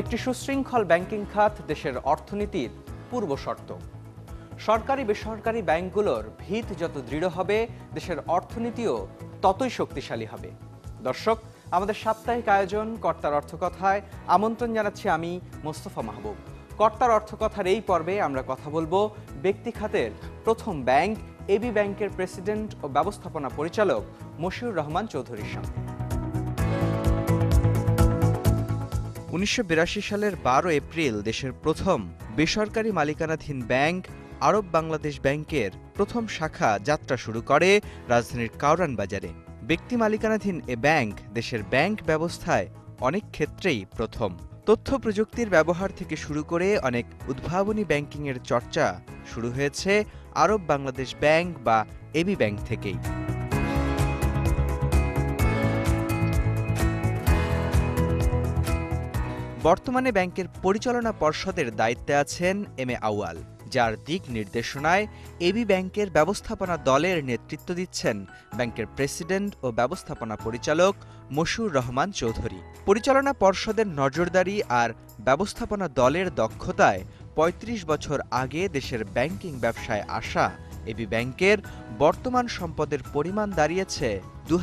একটি সুশৃঙ্খল ব্যাংকিং খাত দেশের অর্থনীতির পূর্ব শর্ত সরকারি বেসরকারি ব্যাংকগুলোর ভিত যত দৃঢ় হবে দেশের অর্থনীতিও ততই শক্তিশালী হবে দর্শক আমাদের সাপ্তাহিক আয়োজন কর্তার অর্থকথায় আমন্ত্রণ জানাচ্ছি আমি মোস্তফা মাহবুব কর্তার অর্থকথার এই পর্বে আমরা কথা বলবো ব্যক্তি খাতের প্রথম ব্যাংক এবি ব্যাংকের প্রেসিডেন্ট ও ব্যবস্থাপনা পরিচালক মশিউর রহমান চৌধুরীর সঙ্গে উনিশশো সালের বারো এপ্রিল দেশের প্রথম বেসরকারি মালিকানাধীন ব্যাংক আরব বাংলাদেশ ব্যাংকের প্রথম শাখা যাত্রা শুরু করে রাজধানীর কাউরান বাজারে ব্যক্তি মালিকানাধীন এ ব্যাংক দেশের ব্যাংক ব্যবস্থায় অনেক ক্ষেত্রেই প্রথম তথ্য প্রযুক্তির ব্যবহার থেকে শুরু করে অনেক উদ্ভাবনী ব্যাংকিংয়ের চর্চা শুরু হয়েছে আরব বাংলাদেশ ব্যাংক বা এবি ব্যাংক থেকেই বর্তমানে ব্যাংকের পরিচালনা পর্ষদের দায়িত্বে আছেন এম এ আউয়াল যার দিক নির্দেশনায় এবি ব্যাংকের ব্যবস্থাপনা দলের নেতৃত্ব দিচ্ছেন ব্যাংকের প্রেসিডেন্ট ও ব্যবস্থাপনা পরিচালক মশুর রহমান চৌধুরী পরিচালনা পর্ষদের নজরদারি আর ব্যবস্থাপনা দলের দক্ষতায় ৩৫ বছর আগে দেশের ব্যাংকিং ব্যবসায় আসা এবি ব্যাংকের বর্তমান সম্পদের পরিমাণ দাঁড়িয়েছে দু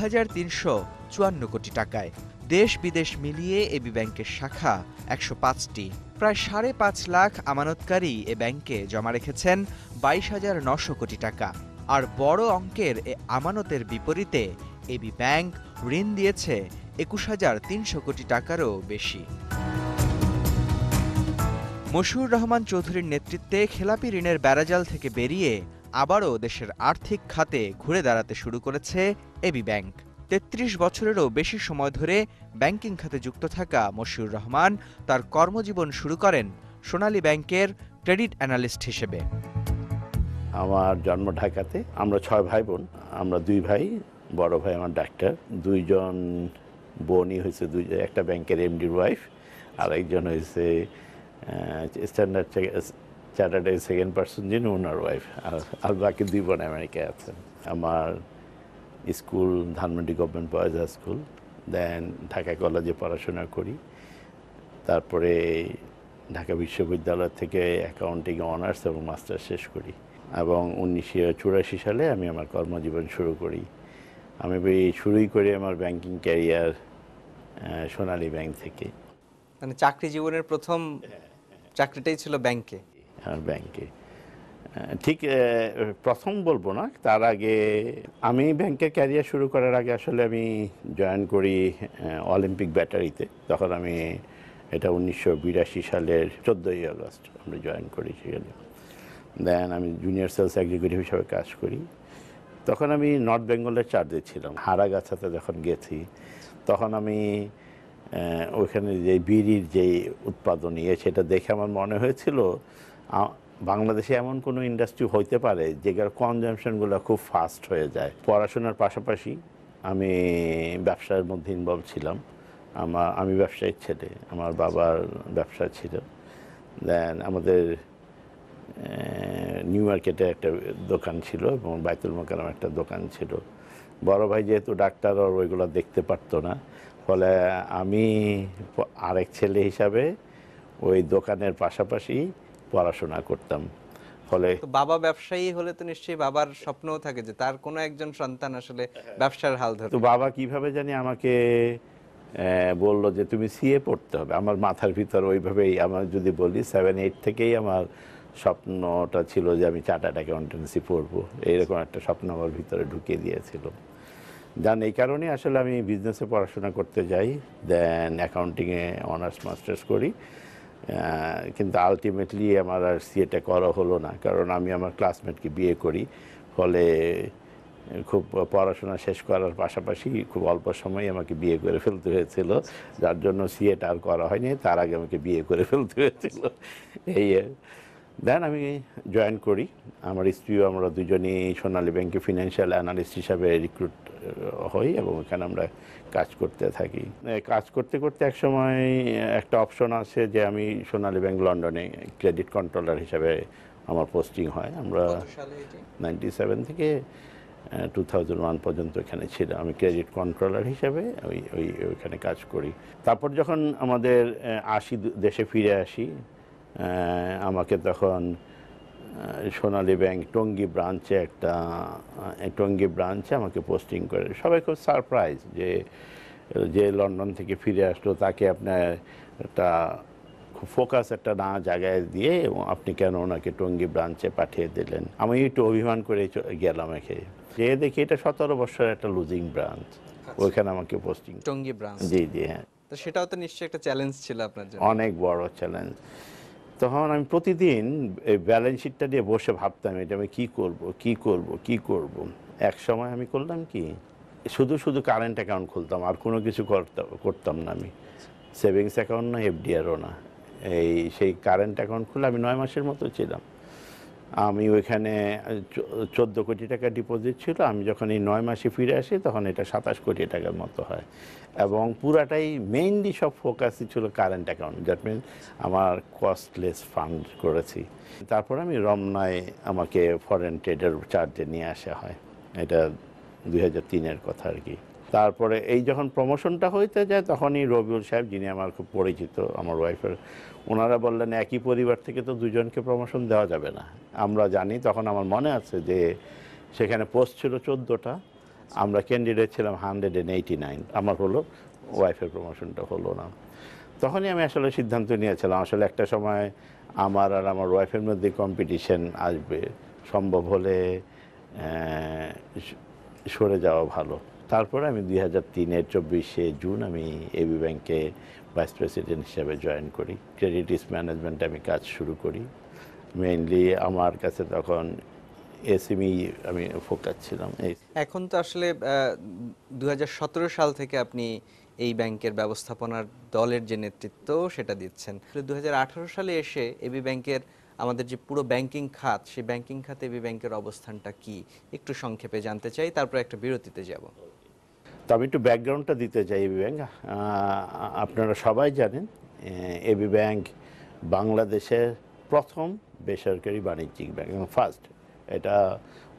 কোটি টাকায় দেশ বিদেশ মিলিয়ে এবি ব্যাংকের শাখা একশো পাঁচটি প্রায় সাড়ে পাঁচ লাখ আমানতকারী এ ব্যাংকে জমা রেখেছেন বাইশ হাজার নশো কোটি টাকা আর বড় অঙ্কের এ আমানতের বিপরীতে এবি ব্যাংক ঋণ দিয়েছে একুশ হাজার তিনশো কোটি টাকারও বেশি মশিউর রহমান চৌধুরীর নেতৃত্বে খেলাপি ঋণের বেড়াজাল থেকে বেরিয়ে আবারও দেশের আর্থিক খাতে ঘুরে দাঁড়াতে শুরু করেছে এবি ব্যাংক তেত্রিশ বছরেরও বেশি সময় ধরে ব্যাংকিং খাতে যুক্ত থাকা মশিউর রহমান তার কর্মজীবন শুরু করেন সোনালী ব্যাংকের ক্রেডিট অ্যানালিস্ট হিসেবে আমার জন্ম ঢাকাতে আমরা ছয় ভাই বোন আমরা দুই ভাই বড় ভাই আমার ডাক্তার দুইজন বোনই হয়েছে দুই একটা ব্যাংকের এমডির ওয়াইফ আর একজন হয়েছে স্ট্যান্ডার্ড চার্টার্ড সেকেন্ড পার্সন যিনি ওনার ওয়াইফ আর বাকি দুই বোন আমেরিকায় আছেন আমার school Dhanmondi government boys high school then Dhaka কলেজে পড়াশোনা করি তারপরে ঢাকা বিশ্ববিদ্যালয় থেকে অ্যাকাউন্টিং অনার্স এবং মাস্টার শেষ করি এবং উনিশশো চুরাশি সালে আমি আমার কর্মজীবন শুরু করি আমি শুরুই করি আমার ব্যাংকিং ক্যারিয়ার সোনালী ব্যাংক থেকে মানে চাকরি জীবনের প্রথম হ্যাঁ, হ্যাঁ। চাকরিটাই ছিল ব্যাংকে আমার ব্যাংকে ঠিক প্রথম বলবো না তার আগে আমি ব্যাংকের ক্যারিয়ার শুরু করার আগে আসলে আমি জয়েন করি অলিম্পিক ব্যাটারিতে তখন আমি এটা উনিশশো বিরাশি সালের চোদ্দোই আগস্ট আমরা জয়েন করি সেখানে দেন আমি জুনিয়র সেলস এক্সিকিউটিভ হিসাবে কাজ করি তখন আমি নর্থ বেঙ্গলের চার্জে ছিলাম হারাগাছাতে যখন গেছি তখন আমি ওইখানে যে বিড়ির যে উৎপাদন ইয়ে সেটা দেখে আমার মনে হয়েছিল বাংলাদেশে এমন কোনো ইন্ডাস্ট্রি হইতে পারে যেগুলোর কনজামশনগুলো খুব ফাস্ট হয়ে যায় পড়াশোনার পাশাপাশি আমি ব্যবসার মধ্যে ইনভলভ ছিলাম আমার আমি ব্যবসায়ীর ছেলে আমার বাবার ব্যবসা ছিল দেন আমাদের নিউ মার্কেটে একটা দোকান ছিল এবং বাইতুল মোকালাম একটা দোকান ছিল বড় ভাই যেহেতু ডাক্তার আর ওইগুলো দেখতে পারতো না ফলে আমি আরেক ছেলে হিসাবে ওই দোকানের পাশাপাশি পড়াশোনা করতাম ফলে বাবা ব্যবসায়ী হলে তো নিশ্চয়ই বাবার স্বপ্নও থাকে যে তার কোনো একজন সন্তান আসলে ব্যবসার হাল ধরে তো বাবা কিভাবে জানি আমাকে বলল যে তুমি সিএ পড়তে হবে আমার মাথার ভিতর ওইভাবেই আমার যদি বলি সেভেন এইট থেকেই আমার স্বপ্নটা ছিল যে আমি চার্টার্ড অ্যাকাউন্টেন্সি পড়বো এইরকম একটা স্বপ্ন আমার ভিতরে ঢুকিয়ে দিয়েছিল যান এই কারণে আসলে আমি বিজনেসে পড়াশোনা করতে যাই দেন অ্যাকাউন্টিংয়ে অনার্স মাস্টার্স করি কিন্তু আলটিমেটলি আমার আর সিএটা করা হলো না কারণ আমি আমার ক্লাসমেটকে বিয়ে করি ফলে খুব পড়াশোনা শেষ করার পাশাপাশি খুব অল্প সময়ে আমাকে বিয়ে করে ফেলতে হয়েছিল যার জন্য সিএটা আর করা হয়নি তার আগে আমাকে বিয়ে করে ফেলতে হয়েছিল এই দেন আমি জয়েন করি আমার স্ত্রীও আমরা দুজনেই সোনালী ব্যাংকে ফিনান্সিয়াল অ্যানালিস্ট হিসাবে রিক্রুট হই এবং এখানে আমরা কাজ করতে থাকি কাজ করতে করতে এক সময় একটা অপশন আছে যে আমি সোনালী ব্যাংক লন্ডনে ক্রেডিট কন্ট্রোলার হিসাবে আমার পোস্টিং হয় আমরা নাইনটি সেভেন থেকে টু থাউজেন্ড ওয়ান পর্যন্ত এখানে ছিল আমি ক্রেডিট কন্ট্রোলার হিসাবে ওই ওই ওইখানে কাজ করি তারপর যখন আমাদের আসি দেশে ফিরে আসি আমাকে তখন সোনালী ব্যাংক টঙ্গি ব্রাঞ্চে একটা টঙ্গি ব্রাঞ্চে আমাকে পোস্টিং করে সবাই খুব সারপ্রাইজ যে যে লন্ডন থেকে ফিরে আসলো তাকে আপনার একটা ফোকাস একটা না জায়গায় দিয়ে এবং আপনি কেন ওনাকে টঙ্গি ব্রাঞ্চে পাঠিয়ে দিলেন আমি একটু অভিমান করে গেলাম একে যে দেখি এটা সতেরো বছরের একটা লুজিং ব্রাঞ্চ আচ্ছা। ওইখানে আমাকে পোস্টিং টঙ্গি ব্রাঞ্চ জি জি হ্যাঁ তো সেটাও তো নিশ্চয়ই একটা চ্যালেঞ্জ ছিল আপনার জন্য অনেক বড় চ্যালেঞ্জ তখন আমি প্রতিদিন এই ব্যালেন্স শিটটা দিয়ে বসে ভাবতাম এটা আমি কী করব কি করব কি করব এক সময় আমি করলাম কি শুধু শুধু কারেন্ট অ্যাকাউন্ট খুলতাম আর কোনো কিছু করতাম করতাম না আমি সেভিংস অ্যাকাউন্ট না এফডিআরও না এই সেই কারেন্ট অ্যাকাউন্ট খুলে আমি নয় মাসের মতো ছিলাম আমি ওইখানে চোদ্দো কোটি টাকা ডিপোজিট ছিল আমি যখন এই নয় মাসে ফিরে আসি তখন এটা সাতাশ কোটি টাকার মতো হয় এবং পুরাটাই মেইনলি সব ফোকাসই ছিল কারেন্ট অ্যাকাউন্ট দ্যাট মিন আমার কস্টলেস ফান্ড করেছি তারপর আমি রমনায় আমাকে ফরেন ট্রেডের চার্জে নিয়ে আসা হয় এটা দুই হাজার তিনের কথা আর কি তারপরে এই যখন প্রমোশনটা হইতে যায় তখনই রবিউল সাহেব যিনি আমার খুব পরিচিত আমার ওয়াইফের ওনারা বললেন একই পরিবার থেকে তো দুজনকে প্রমোশন দেওয়া যাবে না আমরা জানি তখন আমার মনে আছে যে সেখানে পোস্ট ছিল চোদ্দোটা আমরা ক্যান্ডিডেট ছিলাম হান্ড্রেড অ্যান্ড এইটি নাইন আমার হলো ওয়াইফের প্রমোশনটা হলো না তখনই আমি আসলে সিদ্ধান্ত নিয়েছিলাম আসলে একটা সময় আমার আর আমার ওয়াইফের মধ্যে কম্পিটিশন আসবে সম্ভব হলে সরে যাওয়া ভালো তারপরে আমি দুই হাজার তিনের চব্বিশে জুন আমি এবি ব্যাংকে ভাইস প্রেসিডেন্ট হিসেবে জয়েন করি ক্রেডিট রিস্ক ম্যানেজমেন্ট আমি কাজ শুরু করি মেইনলি আমার কাছে তখন এসএমই e আমি ফোকাস ছিলাম এখন তো আসলে দু সাল থেকে আপনি এই ব্যাংকের ব্যবস্থাপনার দলের যে নেতৃত্ব সেটা দিচ্ছেন দু হাজার সালে এসে এবি ব্যাংকের আমাদের যে পুরো ব্যাংকিং খাত সেই ব্যাংকিং খাতে এবি ব্যাংকের অবস্থানটা কি একটু সংক্ষেপে জানতে চাই তারপর একটা বিরতিতে যাব তো আমি একটু ব্যাকগ্রাউন্ডটা দিতে চাই এবি ব্যাংক আপনারা সবাই জানেন এবি ব্যাংক বাংলাদেশের প্রথম বেসরকারি বাণিজ্যিক ব্যাংক ফার্স্ট এটা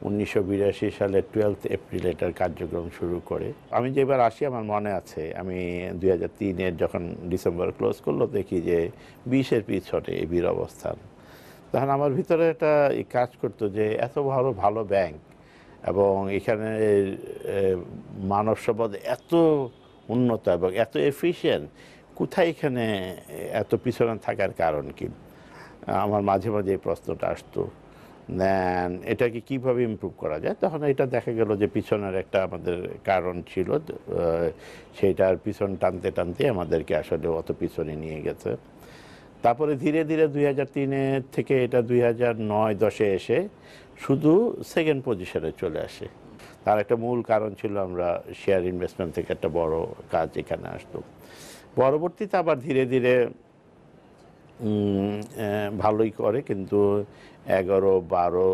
উনিশশো বিরাশি সালের টুয়েলথ এপ্রিল এটার কার্যক্রম শুরু করে আমি যেবার আসি আমার মনে আছে আমি দুই হাজার তিনের যখন ডিসেম্বর ক্লোজ করলো দেখি যে বিশের পিছনে এবির অবস্থান তখন আমার ভিতরে একটা কাজ করতো যে এত ভালো ভালো ব্যাংক এবং এখানে মানব সম্পদ এত উন্নত এবং এত এফিসিয়েন্ট কোথায় এখানে এত পিছনে থাকার কারণ কি আমার মাঝে মাঝে এই প্রশ্নটা আসতো দেন এটাকে কীভাবে ইম্প্রুভ করা যায় তখন এটা দেখা গেল যে পিছনের একটা আমাদের কারণ ছিল সেইটার পিছন টানতে টানতে আমাদেরকে আসলে অত পিছনে নিয়ে গেছে তারপরে ধীরে ধীরে দুই হাজার তিনের থেকে এটা দুই হাজার নয় দশে এসে শুধু সেকেন্ড পজিশনে চলে আসে তার একটা মূল কারণ ছিল আমরা শেয়ার ইনভেস্টমেন্ট থেকে একটা বড় কাজ এখানে আসতো পরবর্তীতে আবার ধীরে ধীরে ভালোই করে কিন্তু এগারো বারো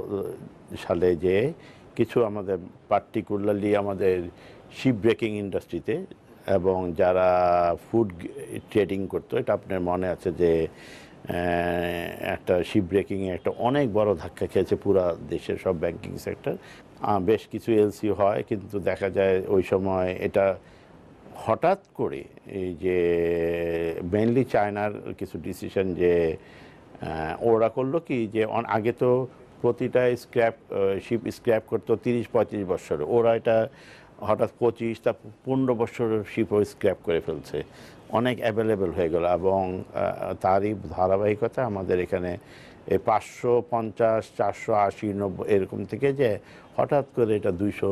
সালে যে কিছু আমাদের পার্টিকুলারলি আমাদের শিপ ব্রেকিং ইন্ডাস্ট্রিতে এবং যারা ফুড ট্রেডিং করতো এটা আপনার মনে আছে যে একটা শিপ ব্রেকিংয়ে একটা অনেক বড় ধাক্কা খেয়েছে পুরা দেশের সব ব্যাংকিং সেক্টর বেশ কিছু এলসি হয় কিন্তু দেখা যায় ওই সময় এটা হঠাৎ করে এই যে মেনলি চায়নার কিছু ডিসিশন যে ওরা করলো কি যে আগে তো প্রতিটা স্ক্র্যাপ শিপ স্ক্র্যাপ করতো তিরিশ পঁয়ত্রিশ বছরে ওরা এটা হঠাৎ পঁচিশ তা পনেরো বছর শিপ স্ক্র্যাপ করে ফেলছে অনেক অ্যাভেলেবেল হয়ে গেল এবং তারই ধারাবাহিকতা আমাদের এখানে এই পাঁচশো পঞ্চাশ চারশো আশি নব্বই এরকম থেকে যে হঠাৎ করে এটা দুইশো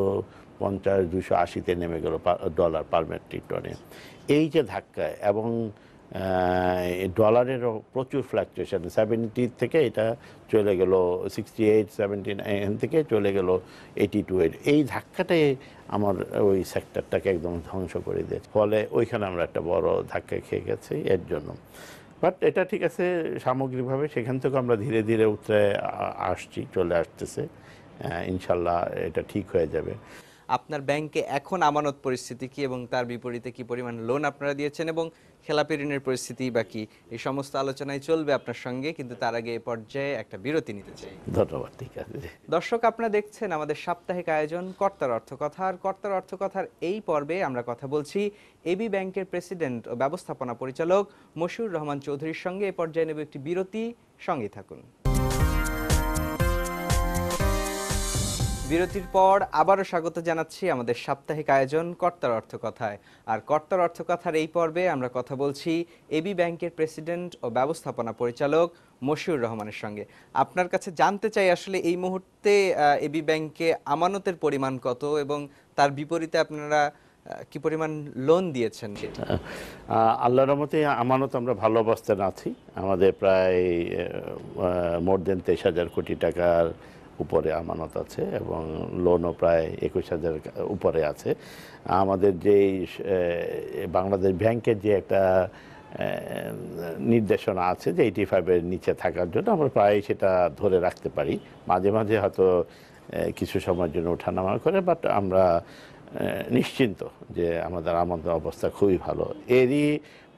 পঞ্চাশ দুশো আশিতে নেমে গেল ডলার পার মেট্রিক টনে এই যে ধাক্কায় এবং ডলারেরও প্রচুর ফ্ল্যাকচুয়েশন সেভেন্টি থেকে এটা চলে গেল সিক্সটি এইট সেভেন্টি নাইন থেকে চলে গেল এইটি টু এইট এই ধাক্কাটাই আমার ওই সেক্টরটাকে একদম ধ্বংস করে দিয়েছে ফলে ওইখানে আমরা একটা বড় ধাক্কা খেয়ে গেছি এর জন্য বাট এটা ঠিক আছে সামগ্রিকভাবে সেখান থেকে আমরা ধীরে ধীরে উত্তরে আসছি চলে আসতেছে ইনশাল্লাহ এটা ঠিক হয়ে যাবে আপনার ব্যাংকে এখন আমানত পরিস্থিতি কি এবং তার বিপরীতে কি পরিমাণ লোন আপনারা দিয়েছেন এবং খেলাপি ঋণের পরিস্থিতি বা কি এই সমস্ত আলোচনায় চলবে আপনার সঙ্গে কিন্তু তার আগে এ পর্যায়ে একটা বিরতি নিতে চাই ধন্যবাদ ঠিক আছে দর্শক আপনারা দেখছেন আমাদের সাপ্তাহিক আয়োজন কর্তার অর্থকথার কর্তার অর্থকথার এই পর্বে আমরা কথা বলছি এবি ব্যাংকের প্রেসিডেন্ট ও ব্যবস্থাপনা পরিচালক মশিউর রহমান চৌধুরীর সঙ্গে এ পর্যায়ে নেব একটি বিরতি সঙ্গে থাকুন বিরতির পর আবারও স্বাগত জানাচ্ছি আমাদের সাপ্তাহিক আয়োজন কর্তার অর্থকথায় আর কর্তার অর্থকথার এই পর্বে আমরা কথা বলছি এবি ব্যাংকের প্রেসিডেন্ট ও ব্যবস্থাপনা পরিচালক মশিউর রহমানের সঙ্গে আপনার কাছে জানতে চাই আসলে এই মুহূর্তে এবি ব্যাংকে আমানতের পরিমাণ কত এবং তার বিপরীতে আপনারা কি পরিমাণ লোন দিয়েছেন সেটা আল্লাহ রহমতে আমানত আমরা ভালো অবস্থায় আছি আমাদের প্রায় মোর দেন তেইশ হাজার কোটি টাকার উপরে আমানত আছে এবং লোনও প্রায় একুশ হাজার উপরে আছে আমাদের যেই বাংলাদেশ ব্যাংকের যে একটা নির্দেশনা আছে যে এইটি ফাইভের নিচে থাকার জন্য আমরা প্রায় সেটা ধরে রাখতে পারি মাঝে মাঝে হয়তো কিছু সময়ের জন্য ওঠানামা করে বাট আমরা নিশ্চিন্ত যে আমাদের আমাদের অবস্থা খুবই ভালো এরই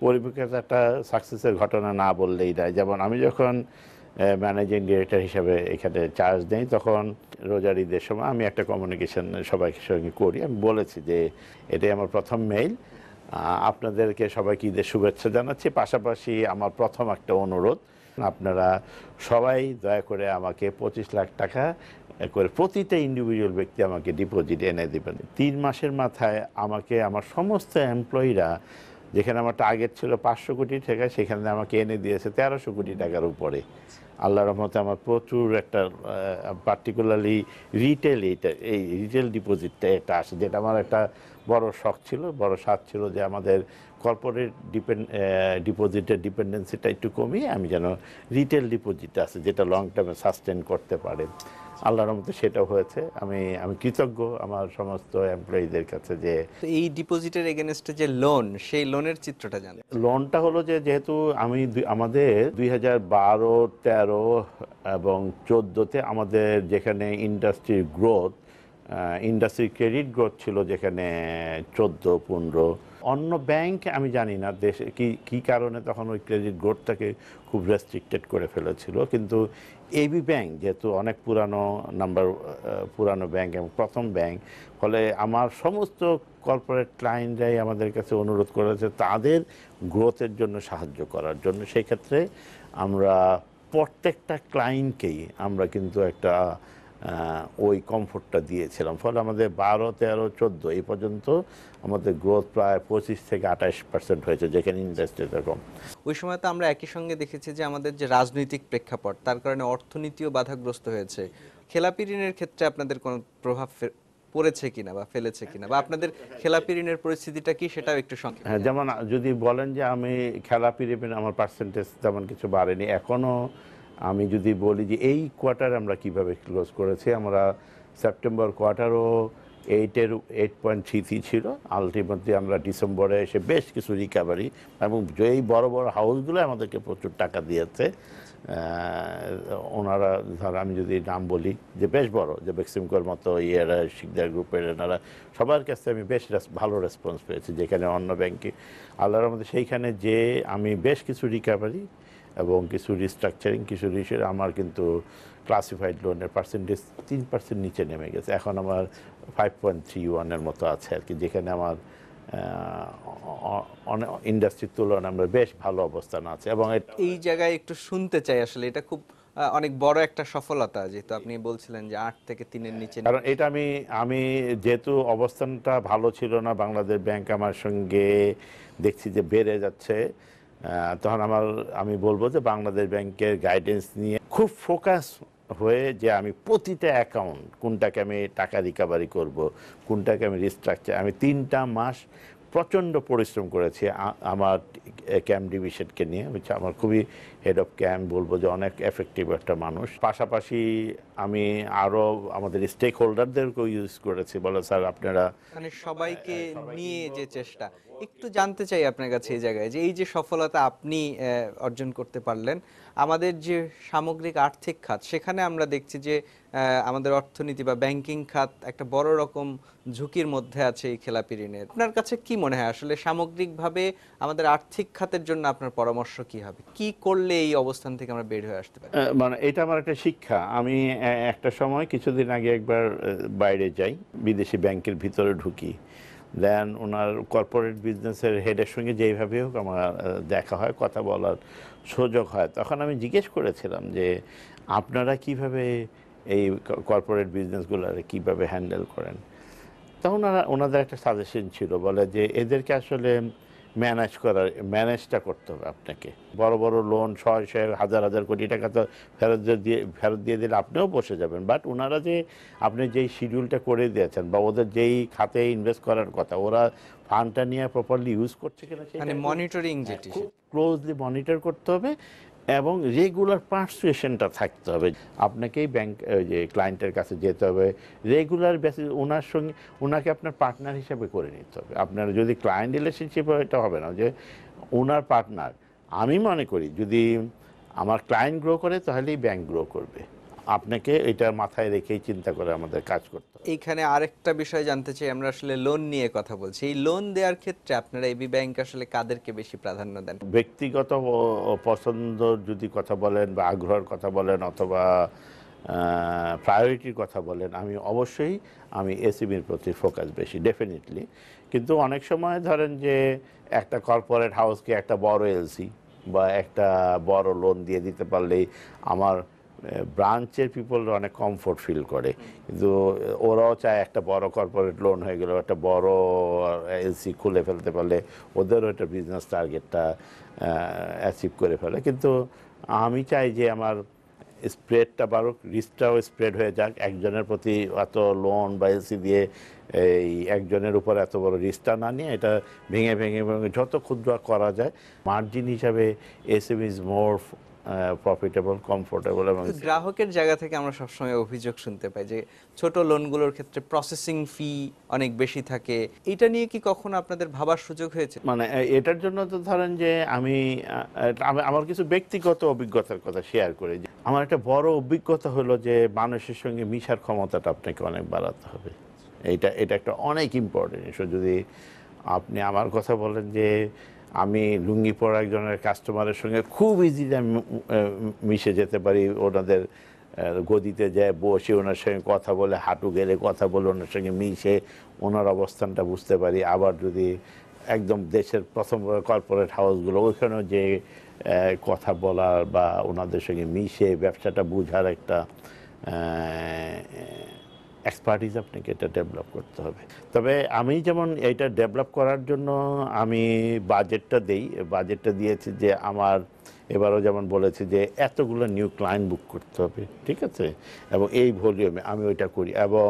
পরিপ্রেক্ষিতে একটা সাকসেসের ঘটনা না বললেই দেয় যেমন আমি যখন ম্যানেজিং ডিরেক্টর হিসাবে এখানে চার্জ নেই তখন রোজার ঈদের সময় আমি একটা কমিউনিকেশন সবাইকে সঙ্গে করি আমি বলেছি যে এটাই আমার প্রথম মেইল আপনাদেরকে সবাইকে ঈদের শুভেচ্ছা জানাচ্ছি পাশাপাশি আমার প্রথম একটা অনুরোধ আপনারা সবাই দয়া করে আমাকে পঁচিশ লাখ টাকা করে প্রতিটা ইন্ডিভিজুয়াল ব্যক্তি আমাকে ডিপোজিট এনে দেবেন তিন মাসের মাথায় আমাকে আমার সমস্ত এমপ্লয়িরা যেখানে আমার টার্গেট ছিল পাঁচশো কোটি টাকা সেখানে আমাকে এনে দিয়েছে তেরোশো কোটি টাকার উপরে আল্লাহ রহমতে আমার প্রচুর একটা পার্টিকুলারলি রিটেল এইটা এই রিটেল ডিপোজিটটা এটা আসে যেটা আমার একটা বড় শখ ছিল বড় স্বাদ ছিল যে আমাদের কর্পোরেট ডিপেন্ড ডিপোজিটের ডিপেন্ডেন্সিটা একটু কমিয়ে আমি যেন রিটেল ডিপোজিট আছে যেটা লং টার্মে সাস্টেন করতে পারে আল্লাহর মতো সেটাও হয়েছে আমি আমি কৃতজ্ঞ আমার সমস্ত এমপ্লয়ীদের কাছে যে এই ডিপোজিটের এগেনস্টে যে লোন সেই লোনের চিত্রটা জানে লোনটা হলো যে যেহেতু আমি আমাদের দুই হাজার বারো তেরো এবং চোদ্দোতে আমাদের যেখানে ইন্ডাস্ট্রির গ্রোথ ইন্ডাস্ট্রি ক্রেডিট গ্রোথ ছিল যেখানে চোদ্দ পনেরো অন্য ব্যাংক আমি জানি না দেশে কি কি কারণে তখন ওই ক্রেডিট গ্রোথটাকে খুব রেস্ট্রিক্টেড করে ফেলেছিল কিন্তু এবি ব্যাংক যেহেতু অনেক পুরানো নাম্বার পুরানো ব্যাংক এবং প্রথম ব্যাংক ফলে আমার সমস্ত কর্পোরেট ক্লায়েন্টরাই আমাদের কাছে অনুরোধ করেছে তাদের গ্রোথের জন্য সাহায্য করার জন্য সেক্ষেত্রে আমরা প্রত্যেকটা ক্লায়েন্টকেই আমরা কিন্তু একটা ওই কমফোর্টটা দিয়েছিলাম ফলে আমাদের বারো তেরো চোদ্দো এই পর্যন্ত আমাদের গ্রোথ প্রায় পঁচিশ থেকে আঠাশ পার্সেন্ট হয়েছে যেখানে ইন্ডাস্ট্রি কম ওই সময় তো আমরা একই সঙ্গে দেখেছি যে আমাদের যে রাজনৈতিক প্রেক্ষাপট তার কারণে অর্থনীতিও বাধাগ্রস্ত হয়েছে খেলাপি ঋণের ক্ষেত্রে আপনাদের কোনো প্রভাব পড়েছে কিনা বা ফেলেছে কিনা বা আপনাদের খেলাপি ঋণের পরিস্থিতিটা কি সেটাও একটু সংক্ষেপ হ্যাঁ, যেমন যদি বলেন যে আমি খেলাপি ঋণ আমার পার্সেন্টেজ তেমন কিছু বাড়েনি এখনও আমি যদি বলি যে এই কোয়ার্টার আমরা কিভাবে ক্লোজ করেছি আমরা সেপ্টেম্বর কোয়ার্টারও এইটের এইট পয়েন্ট থ্রি ছিল আলটিমেটলি আমরা ডিসেম্বরে এসে বেশ কিছু রিকাভারি এবং যেই বড় বড় হাউসগুলো আমাদেরকে প্রচুর টাকা দিয়েছে ওনারা ধর আমি যদি নাম বলি যে বেশ বড় যে বেক্সিমকোর মতো ইয়েরা শিকদার গ্রুপের এনারা সবার কাছে আমি বেশ ভালো রেসপন্স পেয়েছি যেখানে অন্য ব্যাংকে আল্লাহর মধ্যে সেইখানে যে আমি বেশ কিছু রিকাভারি এবং কিছু রিস্ট্রাকচারিং কিছু রিসের আমার কিন্তু ক্লাসিফাইড লোনের পার্সেন্টেজ তিন পার্সেন্ট নিচে নেমে গেছে এখন আমার ফাইভ পয়েন্ট থ্রি ওয়ানের মতো আছে আর কি যেখানে আমার ইন্ডাস্ট্রির তুলনায় আমরা বেশ ভালো অবস্থান আছে এবং এই জায়গায় একটু শুনতে চাই আসলে এটা খুব অনেক বড় একটা সফলতা যেহেতু আপনি বলছিলেন যে আট থেকে তিনের নিচে কারণ এটা আমি আমি যেহেতু অবস্থানটা ভালো ছিল না বাংলাদেশ ব্যাংক আমার সঙ্গে দেখছি যে বেড়ে যাচ্ছে তখন আমার আমি বলবো যে বাংলাদেশ ব্যাংকের গাইডেন্স নিয়ে খুব ফোকাস হয়ে যে আমি প্রতিটা অ্যাকাউন্ট কোনটাকে আমি টাকা রিকাভারি করব কোনটাকে আমি রিস্ট্রাকচার আমি তিনটা মাস প্রচণ্ড পরিশ্রম করেছি আমার ক্যাম্প ডিভিশনকে নিয়ে হচ্ছে আমার খুবই হেড অফ ক্যাম্প বলবো যে অনেক এফেক্টিভ একটা মানুষ পাশাপাশি আমি আরও আমাদের স্টেক হোল্ডারদেরকেও ইউজ করেছি বলে স্যার আপনারা মানে সবাইকে হ্যাঁ, নিয়ে যে চেষ্টা একটু জানতে চাই আপনার কাছে এই জায়গায় যে এই যে সফলতা আপনি অর্জন করতে পারলেন আমাদের যে সামগ্রিক আর্থিক খাত সেখানে আমরা দেখছি যে আমাদের অর্থনীতি বা ব্যাংকিং খাত একটা বড় রকম ঝুঁকির মধ্যে আছে এই খেলাপি ঋণের আপনার কাছে কি মনে হয় আসলে সামগ্রিকভাবে আমাদের আর্থিক খাতের জন্য আপনার পরামর্শ কি হবে কি করলে এই অবস্থান থেকে আমরা বের হয়ে আসতে পারি মানে এটা আমার একটা শিক্ষা আমি একটা সময় কিছুদিন আগে একবার বাইরে যাই বিদেশি ব্যাংকের ভিতরে ঢুকি দেন ওনার কর্পোরেট বিজনেসের হেডের সঙ্গে যেইভাবে হোক আমার দেখা হয় কথা বলার সুযোগ হয় তখন আমি জিজ্ঞেস করেছিলাম যে আপনারা কিভাবে এই কর্পোরেট বিজনেসগুলোর কিভাবে হ্যান্ডেল করেন তখন ওনাদের একটা সাজেশন ছিল বলে যে এদেরকে আসলে ম্যানেজ করার ম্যানেজটা করতে হবে আপনাকে বড় বড় লোন ছয় ছয় হাজার হাজার কোটি টাকা তো ফেরত দিয়ে ফেরত দিয়ে দিলে আপনিও বসে যাবেন বাট ওনারা যে আপনি যেই শিডিউলটা করে দিয়েছেন বা ওদের যেই খাতে ইনভেস্ট করার কথা ওরা ফান্ডটা নিয়ে প্রপারলি ইউজ করছে কিনা মানে মনিটরিং হ্যাঁ, যেটি ক্লোজলি মনিটর করতে হবে এবং রেগুলার পার্সুয়েশনটা থাকতে হবে আপনাকেই ব্যাংক যে ক্লায়েন্টের কাছে যেতে হবে রেগুলার বেসিস ওনার সঙ্গে ওনাকে আপনার পার্টনার হিসাবে করে নিতে হবে আপনার যদি ক্লায়েন্ট রিলেশনশিপ হয় এটা হবে না যে ওনার পার্টনার আমি মনে করি যদি আমার ক্লায়েন্ট গ্রো করে তাহলেই ব্যাংক গ্রো করবে আপনাকে এটা মাথায় রেখেই চিন্তা করে আমাদের কাজ করতে এখানে আরেকটা বিষয় জানতে চাই আমরা আসলে লোন নিয়ে কথা বলছি এই লোন দেওয়ার ক্ষেত্রে আপনারা এবি ব্যাংক আসলে কাদেরকে বেশি প্রাধান্য দেন ব্যক্তিগত পছন্দ যদি কথা বলেন বা আগ্রহের কথা বলেন অথবা প্রায়োরিটির কথা বলেন আমি অবশ্যই আমি এসিবির e প্রতি ফোকাস বেশি ডেফিনেটলি কিন্তু অনেক সময় ধরেন যে একটা কর্পোরেট হাউসকে একটা বড় এলসি বা একটা বড় লোন দিয়ে দিতে পারলেই আমার ব্রাঞ্চের পিপল অনেক কমফোর্ট ফিল করে কিন্তু ওরাও চায় একটা বড় কর্পোরেট লোন হয়ে গেল একটা বড় এলসি খুলে ফেলতে পারলে ওদেরও একটা বিজনেস টার্গেটটা অ্যাচিভ করে ফেলে কিন্তু আমি চাই যে আমার স্প্রেডটা বাড়ুক রিস্কটাও স্প্রেড হয়ে যাক একজনের প্রতি এত লোন বা এলসি দিয়ে এই একজনের উপর এত বড় রিস্কটা না নিয়ে এটা ভেঙে ভেঙে ভেঙে যত ক্ষুদ্র করা যায় মার্জিন হিসাবে S M is more profitable comfortable এবং গ্রাহকের জায়গা থেকে আমরা সবসময় অভিযোগ শুনতে পাই যে ছোট লোনগুলোর ক্ষেত্রে প্রসেসিং ফি অনেক বেশি থাকে এটা নিয়ে কি কখনো আপনাদের ভাবার সুযোগ হয়েছে মানে এটার জন্য তো ধরেন যে আমি আমার কিছু ব্যক্তিগত অভিজ্ঞতার কথা শেয়ার করি আমার একটা বড় অভিজ্ঞতা হলো যে মানুষের সঙ্গে মিশার ক্ষমতাটা আপনাকে অনেক বাড়াতে হবে এটা এটা একটা অনেক ইম্পর্টেন্ট ইস্যু যদি আপনি আমার কথা বলেন যে আমি লুঙ্গি পরা একজনের কাস্টমারের সঙ্গে খুব ইজিলি আমি মিশে যেতে পারি ওনাদের গদিতে যায় বসে ওনার সঙ্গে কথা বলে হাঁটু গেলে কথা বলে ওনার সঙ্গে মিশে ওনার অবস্থানটা বুঝতে পারি আবার যদি একদম দেশের প্রথম কর্পোরেট হাউসগুলো ওইখানেও যে কথা বলার বা ওনাদের সঙ্গে মিশে ব্যবসাটা বোঝার একটা এক্সপার্টিস আপনাকে এটা ডেভেলপ করতে হবে তবে আমি যেমন এটা ডেভেলপ করার জন্য আমি বাজেটটা দেই বাজেটটা দিয়েছি যে আমার এবারও যেমন বলেছে যে এতগুলো নিউ ক্লায়েন্ট বুক করতে হবে ঠিক আছে এবং এই ভলিউমে আমি ওইটা করি এবং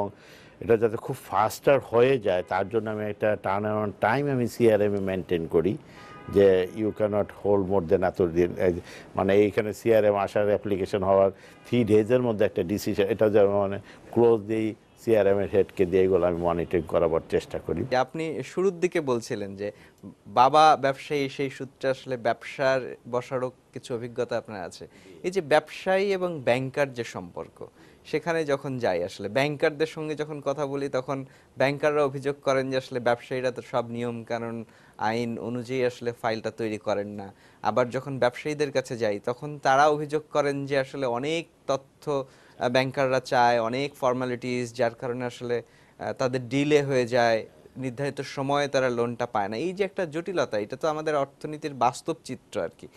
এটা যাতে খুব ফাস্টার হয়ে যায় তার জন্য আমি একটা টার্ন টাইম আমি সিআরএমে মেনটেন করি যে you can't hold more than এত দিন মানে এইখানে সিআরএম আসার অ্যাপ্লিকেশন হওয়ার থ্রি ডেজের মধ্যে একটা ডিসিশন এটা যেমন মানে ক্লোজ দিই সিআরএম এর হেডকে দিয়ে এগুলো আমি মনিটরিং করাবার চেষ্টা করি আপনি শুরুর দিকে বলছিলেন যে বাবা ব্যবসায়ী সেই সূত্রে আসলে ব্যবসার বসারও কিছু অভিজ্ঞতা আপনার আছে এই যে ব্যবসায়ী এবং ব্যাংকার যে সম্পর্ক সেখানে যখন যাই আসলে ব্যাংকারদের সঙ্গে যখন কথা বলি তখন ব্যাংকাররা অভিযোগ করেন যে আসলে ব্যবসায়ীরা তো সব নিয়ম কারণ আইন অনুযায়ী আসলে ফাইলটা তৈরি করেন না আবার যখন ব্যবসায়ীদের কাছে যাই তখন তারা অভিযোগ করেন যে আসলে অনেক তথ্য ব্যাংকাররা চায় অনেক ফর্মালিটিস যার কারণে আসলে তাদের ডিলে হয়ে যায় নির্ধারিত সময়ে তারা লোনটা পায় না এই যে একটা জটিলতা এটা তো আমাদের অর্থনীতির বাস্তব চিত্র আর কি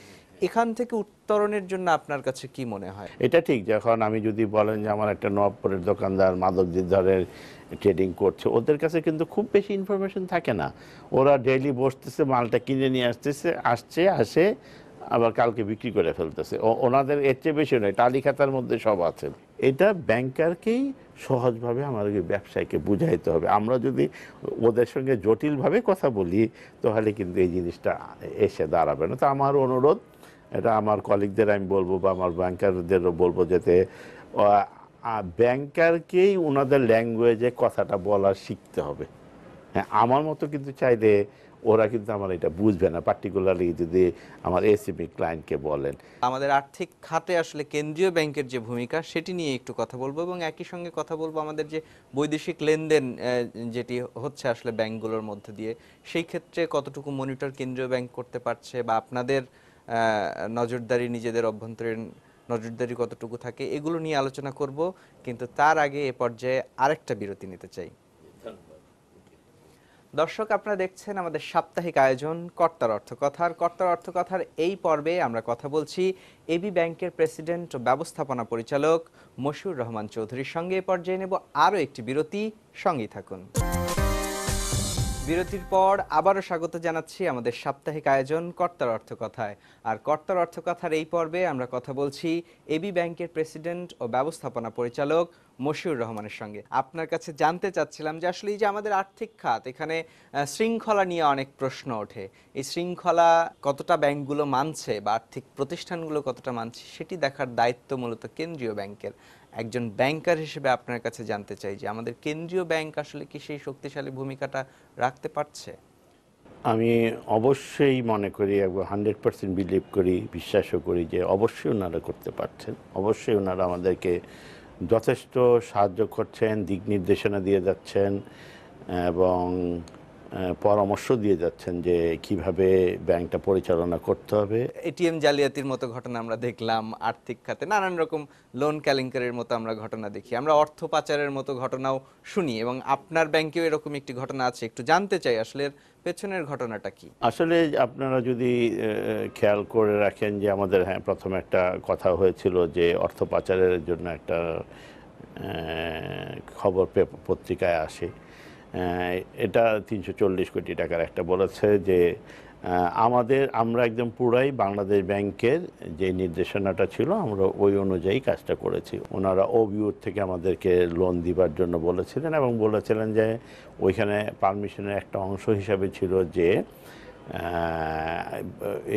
এখান থেকে উত্তরণের জন্য আপনার কাছে কি মনে হয় এটা ঠিক যখন আমি যদি বলেন যে আমার একটা নবপুরের দোকানদার মাদক ধরের ট্রেডিং করছে ওদের কাছে কিন্তু খুব বেশি ইনফরমেশন থাকে না ওরা ডেইলি বসতেছে মালটা কিনে নিয়ে আসতেছে আসছে আসে আবার কালকে বিক্রি করে ফেলতেছে ওনাদের এর চেয়ে বেশি নয় তালিকাতার মধ্যে সব আছে এটা ব্যাংকারকেই সহজভাবে আমাদেরকে ব্যবসায়ীকে বুঝাইতে হবে আমরা যদি ওদের সঙ্গে জটিলভাবে কথা বলি তাহলে কিন্তু এই জিনিসটা এসে দাঁড়াবে না তো আমার অনুরোধ এটা আমার কলিগদের আমি বলবো বা আমার ব্যাংকারদেরও বলবো যাতে ব্যাংকারকেই ওনাদের ল্যাঙ্গুয়েজে কথাটা বলা শিখতে হবে হ্যাঁ আমার মতো কিন্তু চাইলে ওরা কিন্তু আমার এটা বুঝবে না পার্টিকুলারলি যদি আমার এসিবি ক্লায়েন্টকে e বলেন আমাদের আর্থিক খাতে আসলে কেন্দ্রীয় ব্যাংকের যে ভূমিকা সেটি নিয়ে একটু কথা বলবো এবং একই সঙ্গে কথা বলবো আমাদের যে বৈদেশিক লেনদেন যেটি হচ্ছে আসলে ব্যাংকগুলোর মধ্যে দিয়ে সেই ক্ষেত্রে কতটুকু মনিটর কেন্দ্রীয় ব্যাংক করতে পারছে বা আপনাদের নজরদারি নিজেদের অভ্যন্তরীণ নজরদারি কতটুকু থাকে এগুলো নিয়ে আলোচনা করব কিন্তু তার আগে এ পর্যায়ে আরেকটা বিরতি নিতে চাই দর্শক আপনারা দেখছেন আমাদের সাপ্তাহিক আয়োজন কর্তার অর্থকথার কর্তার অর্থকথার এই পর্বে আমরা কথা বলছি এবি ব্যাংকের প্রেসিডেন্ট ও ব্যবস্থাপনা পরিচালক মশিউর রহমান চৌধুরীর সঙ্গে এ পর্যায়ে নেব আরও একটি বিরতি সঙ্গেই থাকুন বিরতির পর আবারও স্বাগত জানাচ্ছি আমাদের সাপ্তাহিক আয়োজন কর্তার অর্থকথায় আর কর্তার অর্থকথার এই পর্বে আমরা কথা বলছি এবি ব্যাংকের প্রেসিডেন্ট ও ব্যবস্থাপনা পরিচালক মশিউর রহমানের সঙ্গে আপনার কাছে জানতে চাচ্ছিলাম যে আসলে এই যে আমাদের আর্থিক খাত এখানে শৃঙ্খলা নিয়ে অনেক প্রশ্ন ওঠে এই শৃঙ্খলা কতটা ব্যাংকগুলো মানছে বা আর্থিক প্রতিষ্ঠানগুলো কতটা মানছে সেটি দেখার দায়িত্ব মূলত কেন্দ্রীয় ব্যাংকের একজন ব্যাংকার হিসেবে আপনার কাছে জানতে চাই যে আমাদের কেন্দ্রীয় ব্যাংক আসলে কি সেই শক্তিশালী ভূমিকাটা রাখতে পারছে আমি অবশ্যই মনে করি একবার হান্ড্রেড পার্সেন্ট বিলিভ করি বিশ্বাসও করি যে অবশ্যই ওনারা করতে পারছেন অবশ্যই ওনারা আমাদেরকে যথেষ্ট সাহায্য করছেন দিক নির্দেশনা দিয়ে যাচ্ছেন এবং পরামর্শ দিয়ে যাচ্ছেন যে কিভাবে ব্যাংকটা পরিচালনা করতে হবে এটিএম জালিয়াতির মতো ঘটনা আমরা দেখলাম আর্থিক খাতে নানান রকম লোন ক্যালেঙ্কারের মতো আমরা ঘটনা দেখি আমরা অর্থ পাচারের মতো ঘটনাও শুনি এবং আপনার ব্যাংকেও এরকম একটি ঘটনা আছে একটু জানতে চাই আসলে পেছনের ঘটনাটা কি আসলে আপনারা যদি খেয়াল করে রাখেন যে আমাদের হ্যাঁ প্রথমে একটা কথা হয়েছিল যে অর্থ পাচারের জন্য একটা খবর পত্রিকায় আসে এটা তিনশো কোটি টাকার একটা বলেছে যে আমাদের আমরা একদম পুরাই বাংলাদেশ ব্যাংকের যে নির্দেশনাটা ছিল আমরা ওই অনুযায়ী কাজটা করেছি ওনারা ওবিউর থেকে আমাদেরকে লোন দিবার জন্য বলেছিলেন এবং বলেছিলেন যে ওইখানে পারমিশনের একটা অংশ হিসাবে ছিল যে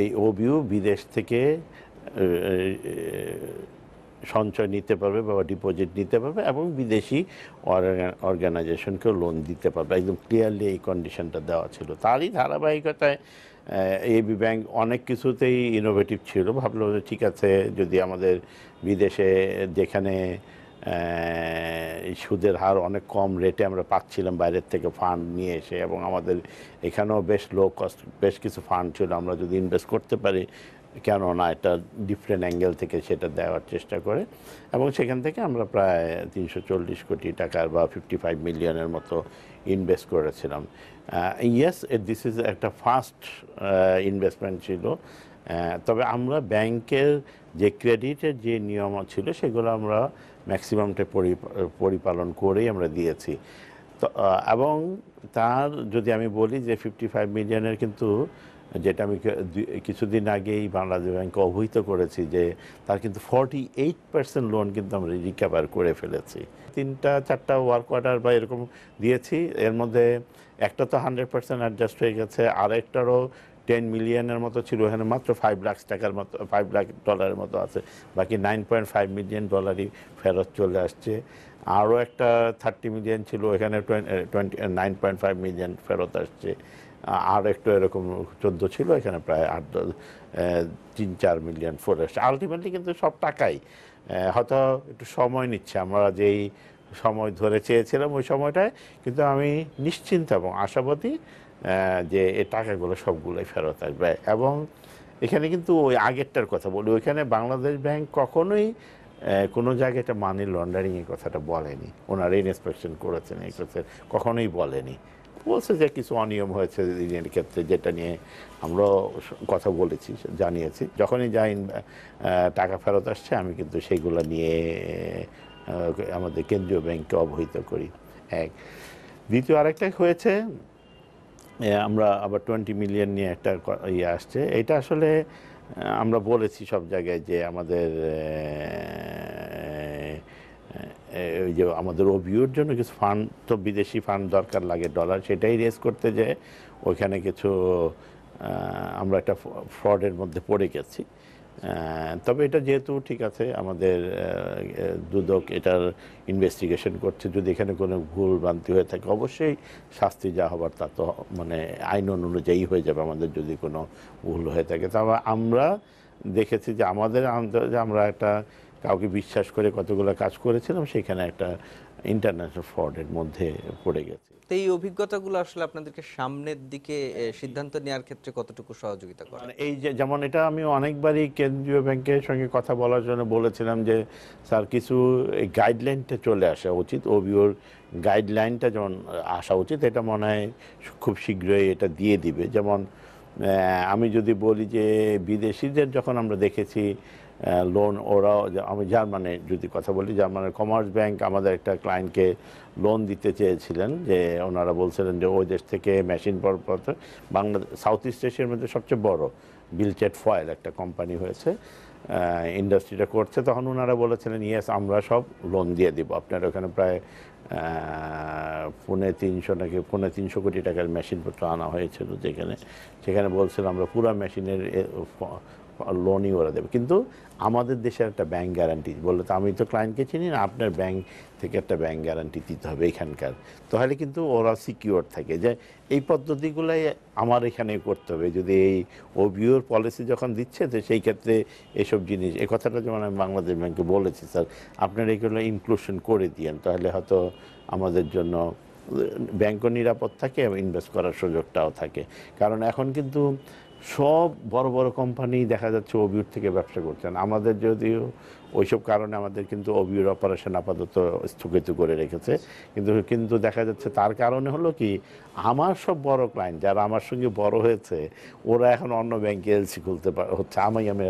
এই ওবিউ বিদেশ থেকে সঞ্চয় নিতে পারবে বা ডিপোজিট নিতে পারবে এবং বিদেশি অর্গানাইজেশনকেও লোন দিতে পারবে একদম ক্লিয়ারলি এই কন্ডিশনটা দেওয়া ছিল তারই ধারাবাহিকতায় এবি ব্যাংক অনেক কিছুতেই ইনোভেটিভ ছিল ভাবলো যে ঠিক আছে যদি আমাদের বিদেশে যেখানে সুদের হার অনেক কম রেটে আমরা পাচ্ছিলাম বাইরের থেকে ফান্ড নিয়ে এসে এবং আমাদের এখানেও বেশ লো কস্ট বেশ কিছু ফান্ড ছিল আমরা যদি ইনভেস্ট করতে পারি কেননা একটা ডিফারেন্ট অ্যাঙ্গেল থেকে সেটা দেওয়ার চেষ্টা করে এবং সেখান থেকে আমরা প্রায় তিনশো চল্লিশ কোটি টাকার বা ফিফটি ফাইভ মিলিয়নের মতো ইনভেস্ট করেছিলাম ইয়েস দিস ইজ একটা ফার্স্ট ইনভেস্টমেন্ট ছিল তবে আমরা ব্যাংকের যে ক্রেডিটের যে নিয়ম ছিল সেগুলো আমরা ম্যাক্সিমামটা পরিপালন করেই আমরা দিয়েছি তো এবং তার যদি আমি বলি যে ফিফটি ফাইভ মিলিয়নের কিন্তু যেটা আমি কিছুদিন আগেই বাংলাদেশ ব্যাংকে অবহিত করেছি যে তার কিন্তু ফর্টি এইট পার্সেন্ট লোন কিন্তু আমরা রিকভার করে ফেলেছি তিনটা চারটা ওয়ার্ক অর্ডার বা এরকম দিয়েছি এর মধ্যে একটা তো হান্ড্রেড পার্সেন্ট অ্যাডজাস্ট হয়ে গেছে আর একটারও টেন মিলিয়নের মতো ছিল ওখানে মাত্র ফাইভ লাখ টাকার মতো ফাইভ লাখ ডলারের মতো আছে বাকি নাইন পয়েন্ট ফাইভ মিলিয়ন ডলারই ফেরত চলে আসছে আরও একটা থার্টি মিলিয়ন ছিল এখানে twenty nine point five million ফেরত আসছে আর একটু এরকম চোদ্দ ছিল এখানে প্রায় আট তিন চার মিলিয়ন ফরেস্ট আলটিমেটলি কিন্তু সব টাকাই হয়তো একটু সময় নিচ্ছে আমরা যেই সময় ধরে চেয়েছিলাম ওই সময়টায় কিন্তু আমি নিশ্চিন্ত এবং আশাবাদী যে এ টাকাগুলো সবগুলোই ফেরত আসবে এবং এখানে কিন্তু ওই আগেরটার কথা বলি ওইখানে বাংলাদেশ ব্যাংক কখনোই কোনো জায়গায় এটা মানি লন্ডারিংয়ের কথাটা বলেনি ওনারা ইনস্পেকশন করেছেন এই করেছেন কখনোই বলেনি বলছে যে কিছু অনিয়ম হয়েছে ঋণের ক্ষেত্রে যেটা নিয়ে আমরা কথা বলেছি জানিয়েছি যখনই যাই টাকা ফেরত আসছে আমি কিন্তু সেইগুলো নিয়ে আমাদের কেন্দ্রীয় ব্যাংককে অবহিত করি এক দ্বিতীয় আরেকটা হয়েছে আমরা আবার টোয়েন্টি মিলিয়ন নিয়ে একটা ইয়ে আসছে এটা আসলে আমরা বলেছি সব জায়গায় যে আমাদের ওই যে আমাদের ওবিউর জন্য কিছু ফান্ড তো বিদেশি ফান্ড দরকার লাগে ডলার সেটাই রেজ করতে যে ওইখানে কিছু আমরা একটা ফ্রডের মধ্যে পড়ে গেছি তবে এটা যেহেতু ঠিক আছে আমাদের দুদক এটার ইনভেস্টিগেশন করছে যদি এখানে কোনো ভুল ভ্রান্তি হয়ে থাকে অবশ্যই শাস্তি যা হবার তা তো মানে আইন অনুযায়ী হয়ে যাবে আমাদের যদি কোনো ভুল হয়ে থাকে তবে আমরা দেখেছি যে আমাদের আমরা একটা কাউকে বিশ্বাস করে কতগুলো কাজ করেছিলাম সেখানে একটা ইন্টারন্যাশনাল ফ্রডের মধ্যে পড়ে গেছে তো এই অভিজ্ঞতাগুলো আসলে আপনাদেরকে সামনের দিকে সিদ্ধান্ত নেওয়ার ক্ষেত্রে কতটুকু সহযোগিতা করে মানে এই যে যেমন এটা আমি অনেকবারই কেন্দ্রীয় ব্যাংকের সঙ্গে কথা বলার জন্য বলেছিলাম যে স্যার কিছু এই গাইডলাইনটা চলে আসা উচিত ওবিওর গাইডলাইনটা যেমন আসা উচিত এটা মনে হয় খুব শীঘ্রই এটা দিয়ে দিবে যেমন আমি যদি বলি যে বিদেশিদের যখন আমরা দেখেছি লোন ওরাও আমি জার্মানে যদি কথা বলি জার্মানের কমার্স ব্যাংক আমাদের একটা ক্লায়েন্টকে লোন দিতে চেয়েছিলেন যে ওনারা বলছিলেন যে ওই দেশ থেকে মেশিন পরপর বাংলাদেশ সাউথ ইস্ট এশিয়ার মধ্যে সবচেয়ে বড় বিলচেট ফয়েল একটা কোম্পানি হয়েছে ইন্ডাস্ট্রিটা করছে তখন ওনারা বলেছিলেন ইয়েস আমরা সব লোন দিয়ে দিব আপনার ওখানে প্রায় পুনে তিনশো নাকি পুনে তিনশো কোটি টাকার মেশিনপত্র আনা হয়েছিল যেখানে সেখানে বলছিল আমরা পুরো মেশিনের লোনই ওরা দেবে কিন্তু আমাদের দেশের একটা ব্যাংক গ্যারান্টি বললো তো আমি তো ক্লায়েন্টকে চিনি না আপনার ব্যাংক থেকে একটা ব্যাংক গ্যারান্টি দিতে হবে এখানকার তাহলে কিন্তু ওরা সিকিওর থাকে যে এই পদ্ধতিগুলাই আমার এখানে করতে হবে যদি এই ওবিওর পলিসি যখন দিচ্ছে তো সেই ক্ষেত্রে এসব জিনিস এ কথাটা যেমন আমি বাংলাদেশ ব্যাংকে বলেছি স্যার আপনারা এগুলো ইনক্লুশন করে দিয়েন তাহলে হয়তো আমাদের জন্য ব্যাংকও নিরাপদ থাকে ইনভেস্ট করার সুযোগটাও থাকে কারণ এখন কিন্তু সব বড় বড় কোম্পানি দেখা যাচ্ছে অবিউর থেকে ব্যবসা করছেন আমাদের যদিও ওইসব কারণে আমাদের কিন্তু অবিউর অপারেশন আপাতত স্থগিত করে রেখেছে কিন্তু কিন্তু দেখা যাচ্ছে তার কারণে হলো কি আমার সব বড় ক্লায়েন্ট যারা আমার সঙ্গে বড় হয়েছে ওরা এখন অন্য ব্যাংকে এলসি খুলতে হচ্ছে আমি আমি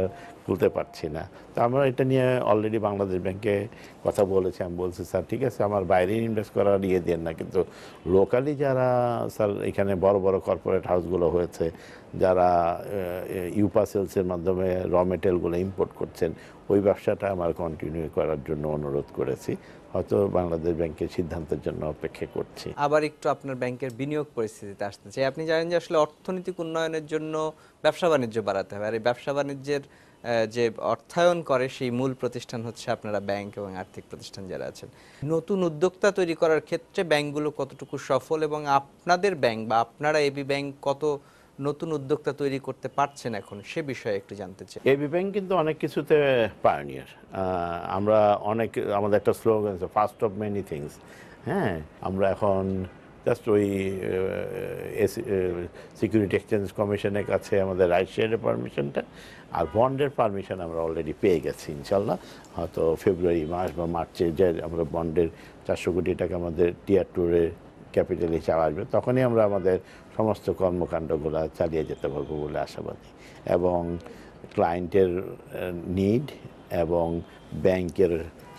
খুলতে পারছি না তো আমরা এটা নিয়ে অলরেডি বাংলাদেশ ব্যাংকে কথা বলেছি আমি বলছি স্যার ঠিক আছে আমার বাইরে ইনভেস্ট করার ইয়ে দেন না কিন্তু লোকালি যারা স্যার এখানে বড় বড় কর্পোরেট হাউসগুলো হয়েছে যারা ইউপাসেলসের মাধ্যমে র মেটেরিয়ালগুলো ইম্পোর্ট করছেন ওই ব্যবসাটা আমার কন্টিনিউ করার জন্য অনুরোধ করেছি হয়তো বাংলাদেশ ব্যাংকের সিদ্ধান্তের জন্য অপেক্ষা করছি আবার একটু আপনার ব্যাংকের বিনিয়োগ পরিস্থিতিতে আসতে চাই আপনি জানেন যে আসলে অর্থনৈতিক উন্নয়নের জন্য ব্যবসা বাণিজ্য বাড়াতে হবে আর এই ব্যবসা বাণিজ্যের যে অর্থায়ন করে সেই মূল প্রতিষ্ঠান হচ্ছে আপনারা ব্যাংক এবং আর্থিক প্রতিষ্ঠান যারা আছেন নতুন উদ্যোক্তা তৈরি করার ক্ষেত্রে ব্যাংকগুলো কতটুকু সফল এবং আপনাদের ব্যাংক বা আপনারা এবি ব্যাংক কত নতুন উদ্যোক্তা তৈরি করতে পারছেন এখন সে বিষয়ে একটু জানতে চাই এবি ব্যাংক কিন্তু অনেক কিছুতে পায়নিয়ার আমরা অনেক আমাদের একটা স্লোগান আছে ফার্স্ট অফ মেনি থিংস হ্যাঁ আমরা এখন জাস্ট ওই সিকিউরিটি এক্সচেঞ্জ কমিশনের কাছে আমাদের রাইট শেয়ারের পারমিশনটা আর বন্ডের পারমিশন আমরা অলরেডি পেয়ে গেছি ইনশাল্লাহ হয়তো ফেব্রুয়ারি মাস বা মার্চে যে আমরা বন্ডের চারশো কোটি টাকা আমাদের টিয়ার টুরে ক্যাপিটাল হিসাব আসবে তখনই আমরা আমাদের সমস্ত কর্মকাণ্ডগুলো চালিয়ে যেতে পারবো বলে আশাবাদী এবং ক্লায়েন্টের নিড এবং ব্যাংকের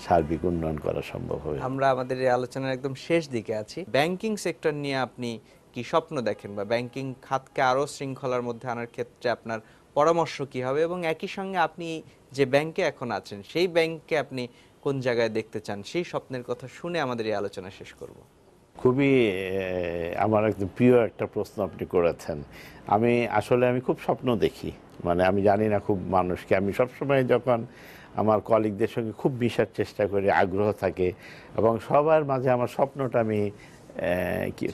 সার্বিক উন্নয়ন করা সম্ভব হবে আমরা আমাদের এই আলোচনার একদম শেষ দিকে আছি ব্যাংকিং সেক্টর নিয়ে আপনি কি স্বপ্ন দেখেন বা ব্যাংকিং খাতকে আরও শৃঙ্খলার মধ্যে আনার ক্ষেত্রে আপনার পরামর্শ কি হবে এবং একই সঙ্গে আপনি যে ব্যাংকে এখন আছেন সেই ব্যাংককে আপনি কোন জায়গায় দেখতে চান সেই স্বপ্নের কথা শুনে আমাদের এই আলোচনা শেষ করব খুবই আমার একদম প্রিয় একটা প্রশ্ন আপনি করেছেন আমি আসলে আমি খুব স্বপ্ন দেখি মানে আমি জানি না খুব মানুষকে আমি সবসময় যখন আমার কলিগদের সঙ্গে খুব মিশার চেষ্টা করি আগ্রহ থাকে এবং সবার মাঝে আমার স্বপ্নটা আমি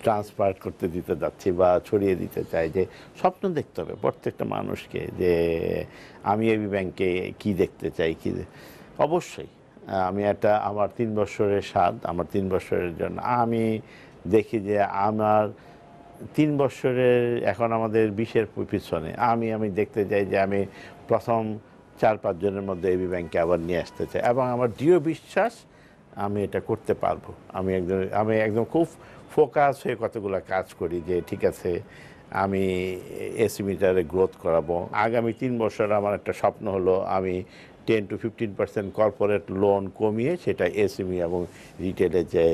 ট্রান্সফার করতে দিতে যাচ্ছি বা ছড়িয়ে দিতে চাই যে স্বপ্ন দেখতে হবে প্রত্যেকটা মানুষকে যে আমি এবি ব্যাংকে কি দেখতে চাই কি অবশ্যই আমি একটা আমার তিন বছরের স্বাদ আমার তিন বছরের জন্য আমি দেখি যে আমার তিন বছরের এখন আমাদের বিশের পিছনে আমি আমি দেখতে চাই যে আমি প্রথম চার পাঁচজনের মধ্যে এবি ব্যাংকে আবার নিয়ে আসতে চাই এবং আমার দৃঢ় বিশ্বাস আমি এটা করতে পারবো আমি একজন আমি একদম খুব ফোকাস হয়ে কতগুলো কাজ করি যে ঠিক আছে আমি এসি মিটারে গ্রোথ করাবো আগামী তিন বছর আমার একটা স্বপ্ন হলো আমি ten to fifteen percent corporate loan কমিয়ে সেটা এসএমই e এবং রিটেলে যে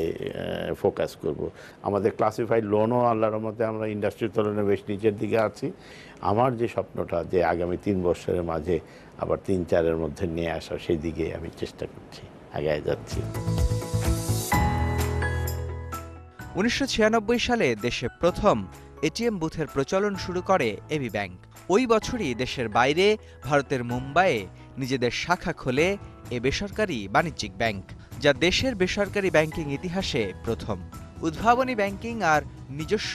ফোকাস করব। আমাদের ক্লাসিফাইড লোনও আল্লাহর মধ্যে আমরা ইন্ডাস্ট্রির তুলনায় বেশ নিচের দিকে আছি আমার যে স্বপ্নটা যে আগামী তিন বছরের মাঝে আবার তিন চারের মধ্যে নিয়ে আসা সেই দিকে আমি চেষ্টা করছি আগায় যাচ্ছি উনিশশো সালে দেশে প্রথম এটিএম বুথের প্রচলন শুরু করে এবি ব্যাংক ওই বছরই দেশের বাইরে ভারতের মুম্বাইয়ে নিজেদের শাখা খোলে এ বেসরকারি বাণিজ্যিক ব্যাংক যা দেশের বেসরকারি ব্যাংকিং ইতিহাসে প্রথম উদ্ভাবনী ব্যাংকিং আর নিজস্ব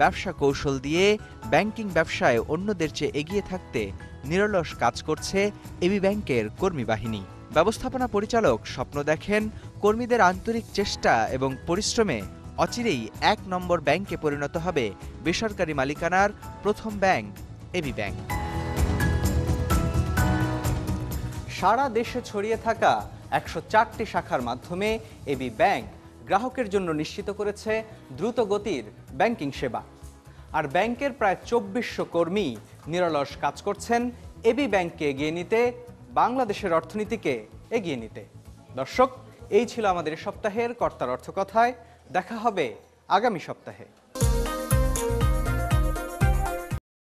ব্যবসা কৌশল দিয়ে ব্যাংকিং ব্যবসায় অন্যদের চেয়ে এগিয়ে থাকতে নিরলস কাজ করছে এবি ব্যাংকের কর্মী বাহিনী ব্যবস্থাপনা পরিচালক স্বপ্ন দেখেন কর্মীদের আন্তরিক চেষ্টা এবং পরিশ্রমে অচিরেই এক নম্বর ব্যাংকে পরিণত হবে বেসরকারি মালিকানার প্রথম ব্যাংক এবি ব্যাংক সারা দেশে ছড়িয়ে থাকা একশো চারটি শাখার মাধ্যমে এবি ব্যাংক গ্রাহকের জন্য নিশ্চিত করেছে দ্রুত গতির ব্যাংকিং সেবা আর ব্যাংকের প্রায় চব্বিশশো কর্মী নিরলস কাজ করছেন এবি ব্যাংককে এগিয়ে নিতে বাংলাদেশের অর্থনীতিকে এগিয়ে নিতে দর্শক এই ছিল আমাদের সপ্তাহের কর্তার অর্থকথায় দেখা হবে আগামী সপ্তাহে